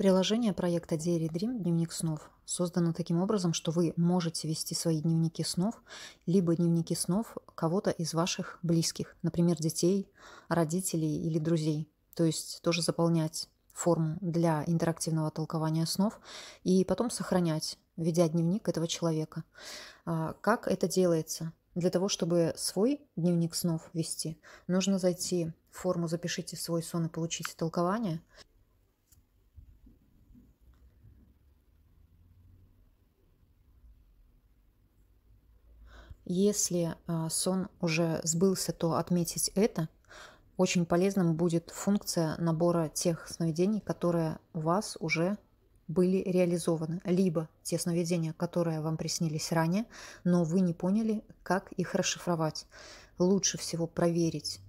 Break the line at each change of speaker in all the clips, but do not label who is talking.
Приложение проекта Diary Dream «Дневник снов» создано таким образом, что вы можете вести свои дневники снов, либо дневники снов кого-то из ваших близких, например, детей, родителей или друзей. То есть тоже заполнять форму для интерактивного толкования снов и потом сохранять, ведя дневник этого человека. А, как это делается? Для того, чтобы свой дневник снов вести, нужно зайти в форму «Запишите свой сон и получите толкование», Если а, сон уже сбылся, то отметить это. Очень полезным будет функция набора тех сновидений, которые у вас уже были реализованы. Либо те сновидения, которые вам приснились ранее, но вы не поняли, как их расшифровать. Лучше всего проверить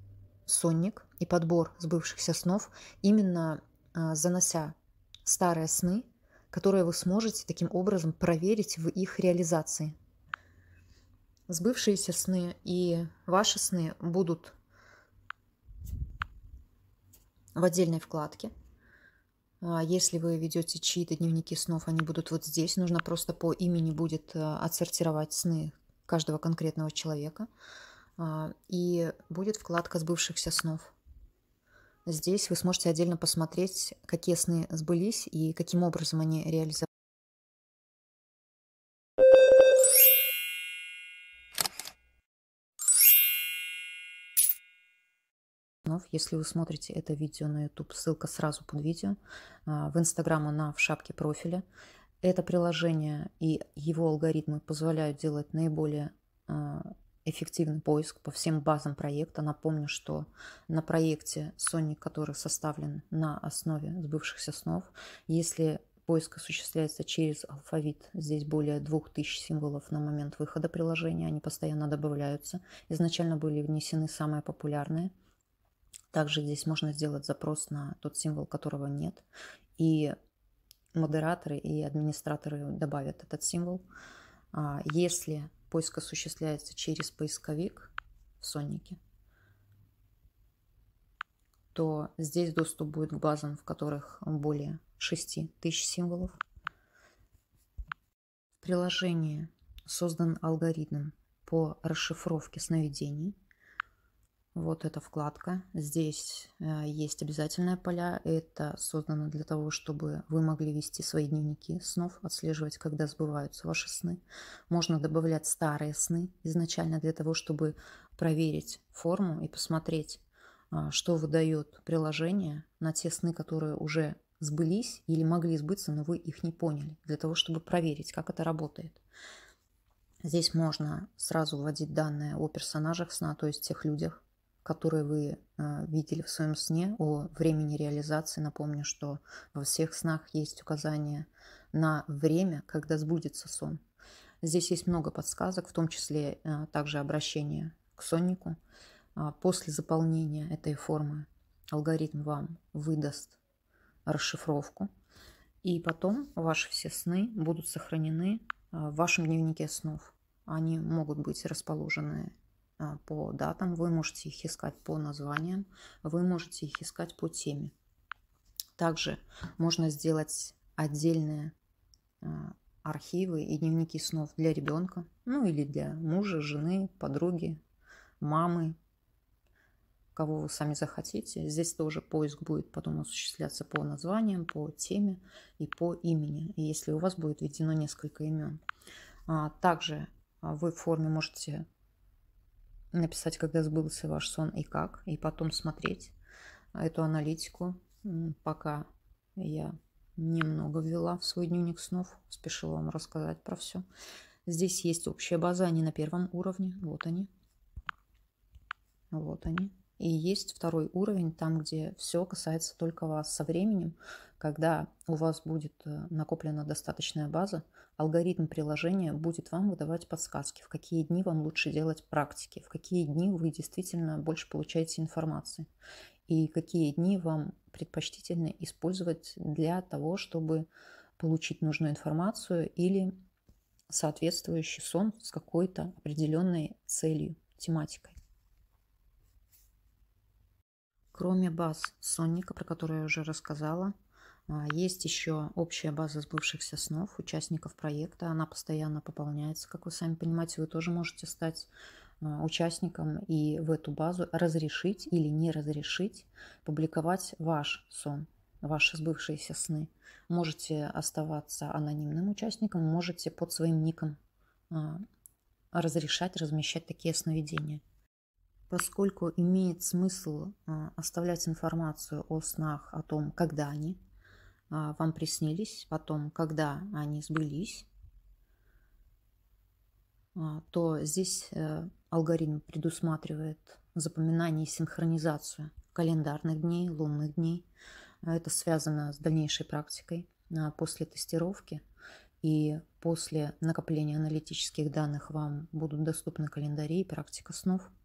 сонник и подбор сбывшихся снов, именно а, занося старые сны, которые вы сможете таким образом проверить в их реализации сбывшиеся сны и ваши сны будут в отдельной вкладке. А, если вы ведете чьи-то дневники снов, они будут вот здесь. Нужно просто по имени будет э, отсортировать сны каждого конкретного человека. А, и будет вкладка сбывшихся снов. Здесь вы сможете отдельно посмотреть, какие сны сбылись и каким образом они реализовались. Краснов. Если вы смотрите это видео на YouTube, ссылка сразу под видео. А, в Инстаграм она в шапке профиля. Это приложение и его алгоритмы позволяют делать наиболее а, эффективный поиск по всем базам проекта. Напомню, что на проекте Sony, который составлен на основе сбывшихся снов, если поиск осуществляется через алфавит. Здесь более 2000 символов на момент выхода приложения. Они постоянно добавляются. Изначально были внесены самые популярные. Также здесь можно сделать запрос на тот символ, которого нет. И модераторы и администраторы добавят этот символ. А, если поиск осуществляется через поисковик в соннике, то здесь доступ будет к базам, в которых более 6000 символов. В приложении создан алгоритм по расшифровке сновидений – вот эта вкладка. Здесь э, есть обязательные поля. Это создано для того, чтобы вы могли вести свои дневники снов, отслеживать, когда сбываются ваши сны. Можно добавлять старые сны изначально для того, чтобы проверить форму и посмотреть, а, что выдает приложение на те сны, которые уже сбылись или могли сбыться, но вы их не поняли, для того, чтобы проверить, как это работает. Здесь можно сразу вводить данные о персонажах сна, то есть тех людях, которые вы а, видели в своем сне о времени реализации. Напомню, что во всех снах есть указание на время, когда сбудется сон. Здесь есть много подсказок, в том числе а, также обращение к соннику. А, после заполнения этой формы алгоритм вам выдаст расшифровку, и потом ваши все сны будут сохранены в вашем дневнике снов. Они могут быть расположены а, по датам, вы можете их искать по названиям, вы можете их искать по теме. Также можно сделать отдельные а, архивы и дневники снов для ребенка, ну или для мужа, жены, подруги, мамы, кого вы сами захотите. Здесь тоже поиск будет потом осуществляться по названиям, по теме и по имени, если у вас будет введено несколько имен. А, также вы в форме можете написать, когда сбылся ваш сон и как, и потом смотреть эту аналитику, пока я немного ввела в свой дневник снов, спешила вам рассказать про все. Здесь есть общая база, они на первом уровне, вот они. Вот они. И есть второй уровень, там, где все касается только вас со временем, когда у вас будет э, накоплена достаточная база, алгоритм приложения будет вам выдавать подсказки, в какие дни вам лучше делать практики, в какие дни вы действительно больше получаете информации и какие дни вам предпочтительно использовать для того, чтобы получить нужную информацию или соответствующий сон с какой-то определенной целью, тематикой кроме баз сонника, про которую я уже рассказала, а, есть еще общая база сбывшихся снов участников проекта. Она постоянно пополняется. Как вы сами понимаете, вы тоже можете стать а, участником и в эту базу разрешить или не разрешить публиковать ваш сон, ваши сбывшиеся сны. Можете оставаться анонимным участником, можете под своим ником а, разрешать, размещать такие сновидения поскольку имеет смысл а, оставлять информацию о снах, о том, когда они а, вам приснились, потом, когда они сбылись, а, то здесь э, алгоритм предусматривает запоминание и синхронизацию календарных дней, лунных дней. Это связано с дальнейшей практикой после тестировки. И после накопления аналитических данных вам будут доступны календари и практика снов –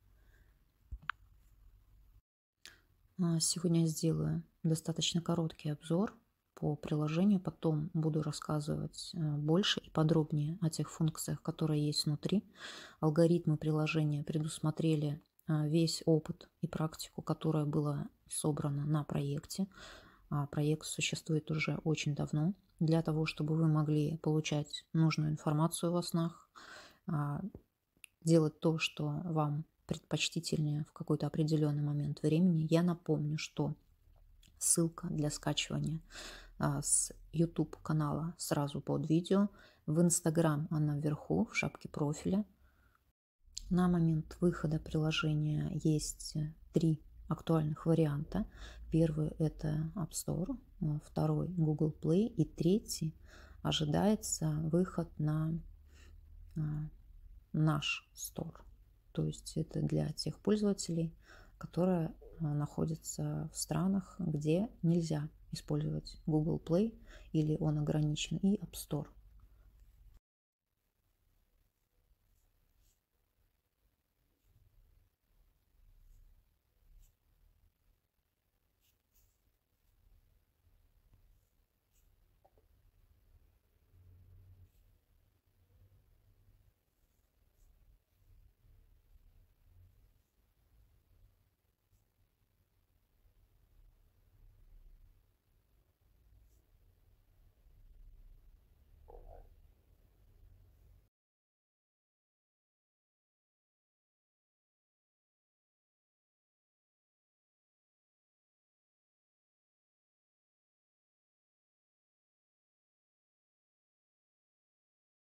А, сегодня я сделаю достаточно короткий обзор по приложению, потом буду рассказывать э, больше и подробнее о тех функциях, которые есть внутри. Алгоритмы приложения предусмотрели а, весь опыт и практику, которая была собрана на проекте. А, проект существует уже очень давно для того, чтобы вы могли получать нужную информацию во снах, делать то, что вам предпочтительнее в какой-то определенный момент времени. Я напомню, что ссылка для скачивания а, с YouTube канала сразу под видео. В Instagram она вверху, в шапке профиля. На момент выхода приложения есть три актуальных варианта. Первый – это App Store, а, второй – Google Play и третий – ожидается выход на а, наш Store. То есть это для тех пользователей, которые а, находятся в странах, где нельзя использовать Google Play или он ограничен, и App Store.